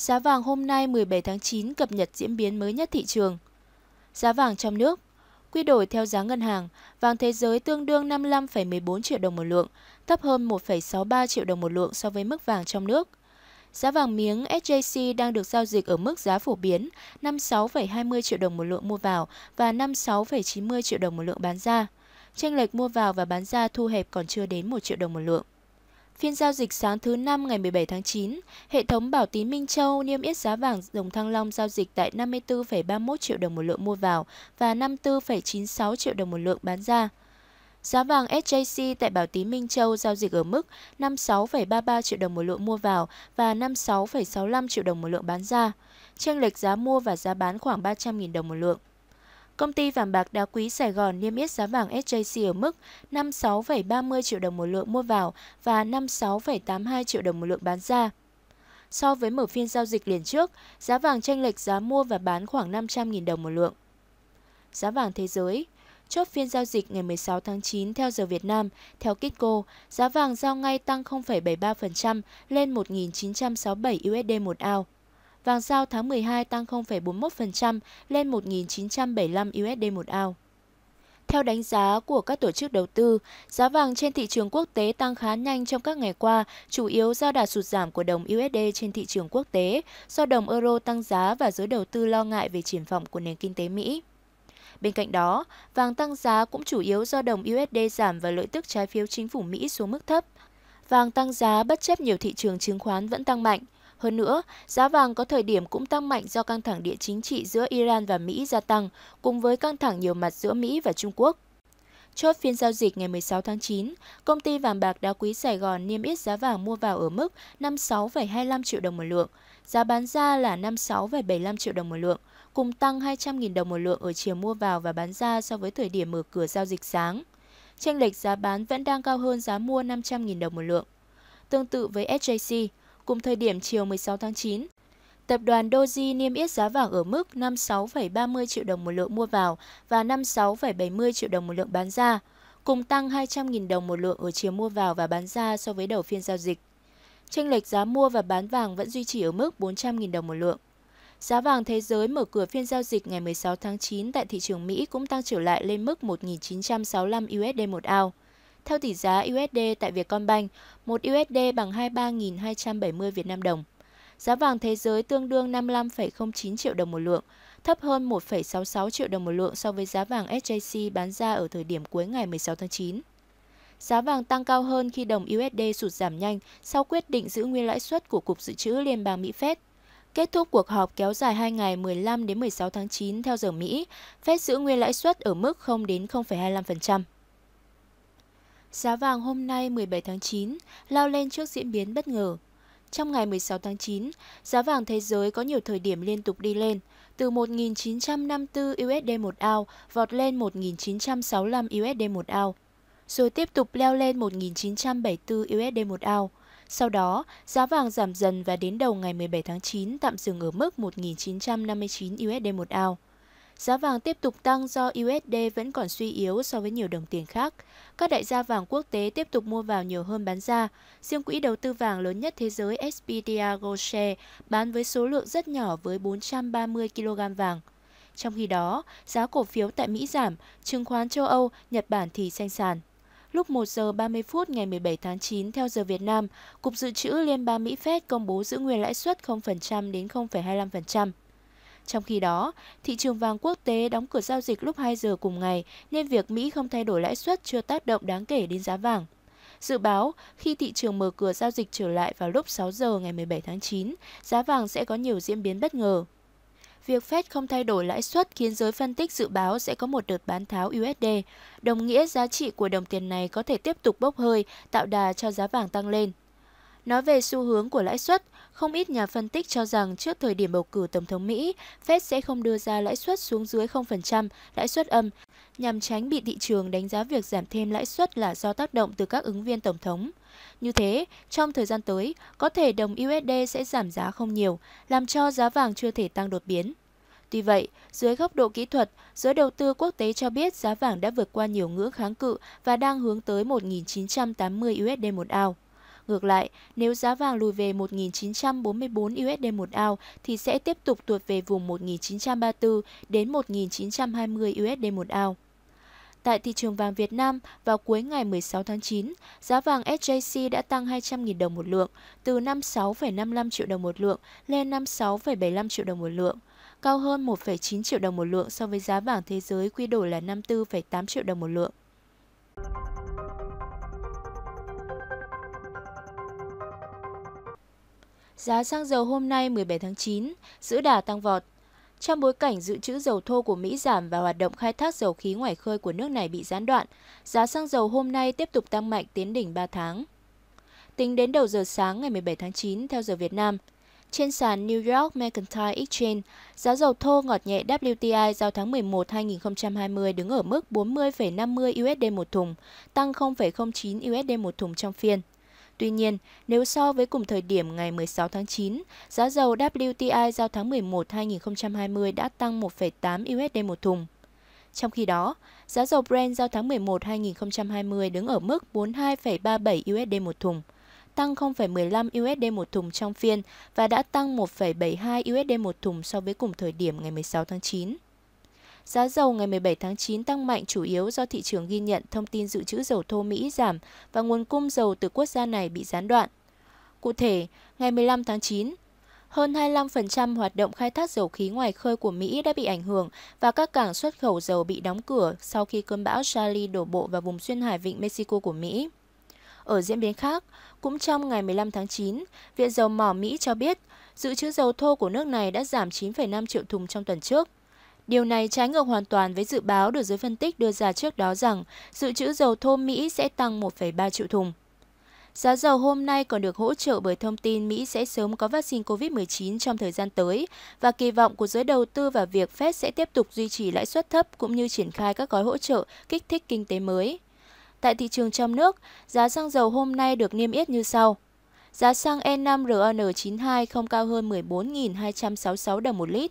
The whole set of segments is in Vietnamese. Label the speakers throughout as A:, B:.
A: Giá vàng hôm nay 17 tháng 9 cập nhật diễn biến mới nhất thị trường. Giá vàng trong nước Quy đổi theo giá ngân hàng, vàng thế giới tương đương 55,14 triệu đồng một lượng, thấp hơn 1,63 triệu đồng một lượng so với mức vàng trong nước. Giá vàng miếng SJC đang được giao dịch ở mức giá phổ biến 56,20 triệu đồng một lượng mua vào và 56,90 triệu đồng một lượng bán ra. tranh lệch mua vào và bán ra thu hẹp còn chưa đến 1 triệu đồng một lượng. Phiên giao dịch sáng thứ năm ngày 17 tháng 9, hệ thống Bảo Tín Minh Châu niêm yết giá vàng dòng thăng long giao dịch tại 54,31 triệu đồng một lượng mua vào và 54,96 triệu đồng một lượng bán ra. Giá vàng SJC tại Bảo Tín Minh Châu giao dịch ở mức 56,33 triệu đồng một lượng mua vào và 56,65 triệu đồng một lượng bán ra. Chênh lệch giá mua và giá bán khoảng 300.000 đồng một lượng. Công ty vàng bạc đá quý Sài Gòn niêm yết giá vàng SJC ở mức 56,30 triệu đồng một lượng mua vào và 56,82 triệu đồng một lượng bán ra. So với mở phiên giao dịch liền trước, giá vàng tranh lệch giá mua và bán khoảng 500.000 đồng một lượng. Giá vàng thế giới Chốt phiên giao dịch ngày 16 tháng 9 theo giờ Việt Nam, theo Kitco, giá vàng giao ngay tăng 0,73% lên 1.967 USD một ounce vàng giao tháng 12 tăng 0,41% lên 1.975 USD một ao. Theo đánh giá của các tổ chức đầu tư, giá vàng trên thị trường quốc tế tăng khá nhanh trong các ngày qua, chủ yếu do đà sụt giảm của đồng USD trên thị trường quốc tế, do đồng euro tăng giá và giới đầu tư lo ngại về triển vọng của nền kinh tế Mỹ. Bên cạnh đó, vàng tăng giá cũng chủ yếu do đồng USD giảm và lợi tức trái phiếu chính phủ Mỹ xuống mức thấp. Vàng tăng giá bất chấp nhiều thị trường chứng khoán vẫn tăng mạnh. Hơn nữa, giá vàng có thời điểm cũng tăng mạnh do căng thẳng địa chính trị giữa Iran và Mỹ gia tăng, cùng với căng thẳng nhiều mặt giữa Mỹ và Trung Quốc. Chốt phiên giao dịch ngày 16 tháng 9, công ty vàng bạc đá quý Sài Gòn niêm yết giá vàng mua vào ở mức 56,25 triệu đồng một lượng, giá bán ra là 56,75 triệu đồng một lượng, cùng tăng 200.000 đồng một lượng ở chiều mua vào và bán ra so với thời điểm mở cửa giao dịch sáng. Tranh lệch giá bán vẫn đang cao hơn giá mua 500.000 đồng một lượng. Tương tự với SJC, cùng thời điểm chiều 16 tháng 9. Tập đoàn Doji niêm yết giá vàng ở mức 56,30 triệu đồng một lượng mua vào và 56,70 triệu đồng một lượng bán ra, cùng tăng 200.000 đồng một lượng ở chiều mua vào và bán ra so với đầu phiên giao dịch. Chênh lệch giá mua và bán vàng vẫn duy trì ở mức 400.000 đồng một lượng. Giá vàng thế giới mở cửa phiên giao dịch ngày 16 tháng 9 tại thị trường Mỹ cũng tăng trở lại lên mức 1.965 USD một ao theo tỷ giá USD tại Vietcombank, 1 USD bằng 23.270 Việt Nam đồng. Giá vàng thế giới tương đương 55,09 triệu đồng một lượng, thấp hơn 1,66 triệu đồng một lượng so với giá vàng SJC bán ra ở thời điểm cuối ngày 16 tháng 9. Giá vàng tăng cao hơn khi đồng USD sụt giảm nhanh sau quyết định giữ nguyên lãi suất của Cục Dự trữ Liên bang Mỹ Fed. Kết thúc cuộc họp kéo dài 2 ngày 15 đến 16 tháng 9 theo giờ Mỹ, Fed giữ nguyên lãi suất ở mức 0 đến 0,25%. Giá vàng hôm nay 17 tháng 9 lao lên trước diễn biến bất ngờ. Trong ngày 16 tháng 9, giá vàng thế giới có nhiều thời điểm liên tục đi lên, từ 1.954 USD một ao vọt lên 1.965 USD một ao, rồi tiếp tục leo lên 1.974 USD một ao. Sau đó, giá vàng giảm dần và đến đầu ngày 17 tháng 9 tạm dừng ở mức 1.959 USD một ao. Giá vàng tiếp tục tăng do USD vẫn còn suy yếu so với nhiều đồng tiền khác. Các đại gia vàng quốc tế tiếp tục mua vào nhiều hơn bán ra. Riêng quỹ đầu tư vàng lớn nhất thế giới SPDR Gold Share bán với số lượng rất nhỏ với 430 kg vàng. Trong khi đó, giá cổ phiếu tại Mỹ giảm, chứng khoán châu Âu, Nhật Bản thì xanh sàn. Lúc 1 giờ 30 phút ngày 17 tháng 9 theo giờ Việt Nam, Cục Dự trữ Liên bang Mỹ Fed công bố giữ nguyên lãi suất 0% đến 0,25%. Trong khi đó, thị trường vàng quốc tế đóng cửa giao dịch lúc 2 giờ cùng ngày nên việc Mỹ không thay đổi lãi suất chưa tác động đáng kể đến giá vàng. Dự báo, khi thị trường mở cửa giao dịch trở lại vào lúc 6 giờ ngày 17 tháng 9, giá vàng sẽ có nhiều diễn biến bất ngờ. Việc Fed không thay đổi lãi suất khiến giới phân tích dự báo sẽ có một đợt bán tháo USD, đồng nghĩa giá trị của đồng tiền này có thể tiếp tục bốc hơi, tạo đà cho giá vàng tăng lên. Nói về xu hướng của lãi suất, không ít nhà phân tích cho rằng trước thời điểm bầu cử Tổng thống Mỹ, Fed sẽ không đưa ra lãi suất xuống dưới 0%, lãi suất âm, nhằm tránh bị thị trường đánh giá việc giảm thêm lãi suất là do tác động từ các ứng viên Tổng thống. Như thế, trong thời gian tới, có thể đồng USD sẽ giảm giá không nhiều, làm cho giá vàng chưa thể tăng đột biến. Tuy vậy, dưới góc độ kỹ thuật, giới đầu tư quốc tế cho biết giá vàng đã vượt qua nhiều ngưỡng kháng cự và đang hướng tới 1.980 USD một ao. Ngược lại, nếu giá vàng lùi về 1.944 USD một ao thì sẽ tiếp tục tuột về vùng 1.934 đến 1.920 USD một ao. Tại thị trường vàng Việt Nam, vào cuối ngày 16 tháng 9, giá vàng SJC đã tăng 200.000 đồng một lượng, từ 56,55 triệu đồng một lượng lên 56,75 triệu đồng một lượng, cao hơn 1,9 triệu đồng một lượng so với giá vàng thế giới quy đổi là 54,8 triệu đồng một lượng. Giá xăng dầu hôm nay 17 tháng 9 giữ đà tăng vọt. Trong bối cảnh dự trữ dầu thô của Mỹ giảm và hoạt động khai thác dầu khí ngoài khơi của nước này bị gián đoạn, giá xăng dầu hôm nay tiếp tục tăng mạnh tiến đỉnh 3 tháng. Tính đến đầu giờ sáng ngày 17 tháng 9 theo giờ Việt Nam, trên sàn New York Mercantile Exchange, giá dầu thô ngọt nhẹ WTI giao tháng 11 2020 đứng ở mức 40,50 USD một thùng, tăng 0,09 USD một thùng trong phiên. Tuy nhiên, nếu so với cùng thời điểm ngày 16 tháng 9, giá dầu WTI giao tháng 11 2020 đã tăng 1,8 USD một thùng. Trong khi đó, giá dầu Brent giao tháng 11 2020 đứng ở mức 42,37 USD một thùng, tăng 0,15 USD một thùng trong phiên và đã tăng 1,72 USD một thùng so với cùng thời điểm ngày 16 tháng 9. Giá dầu ngày 17 tháng 9 tăng mạnh chủ yếu do thị trường ghi nhận thông tin dự trữ dầu thô Mỹ giảm và nguồn cung dầu từ quốc gia này bị gián đoạn. Cụ thể, ngày 15 tháng 9, hơn 25% hoạt động khai thác dầu khí ngoài khơi của Mỹ đã bị ảnh hưởng và các cảng xuất khẩu dầu bị đóng cửa sau khi cơn bão Charlie đổ bộ vào vùng xuyên hải vịnh Mexico của Mỹ. Ở diễn biến khác, cũng trong ngày 15 tháng 9, Viện Dầu mỏ Mỹ cho biết dự trữ dầu thô của nước này đã giảm 9,5 triệu thùng trong tuần trước. Điều này trái ngược hoàn toàn với dự báo được giới phân tích đưa ra trước đó rằng dự trữ dầu thô Mỹ sẽ tăng 1,3 triệu thùng. Giá dầu hôm nay còn được hỗ trợ bởi thông tin Mỹ sẽ sớm có vaccine COVID-19 trong thời gian tới và kỳ vọng của giới đầu tư vào việc Fed sẽ tiếp tục duy trì lãi suất thấp cũng như triển khai các gói hỗ trợ kích thích kinh tế mới. Tại thị trường trong nước, giá xăng dầu hôm nay được niêm yết như sau. Giá xăng E5 RON92 không cao hơn 14.266 đồng một lít,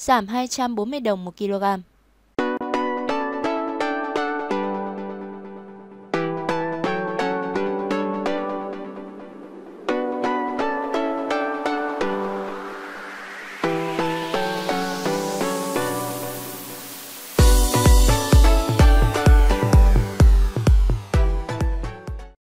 A: giảm 240 đồng 1 kg.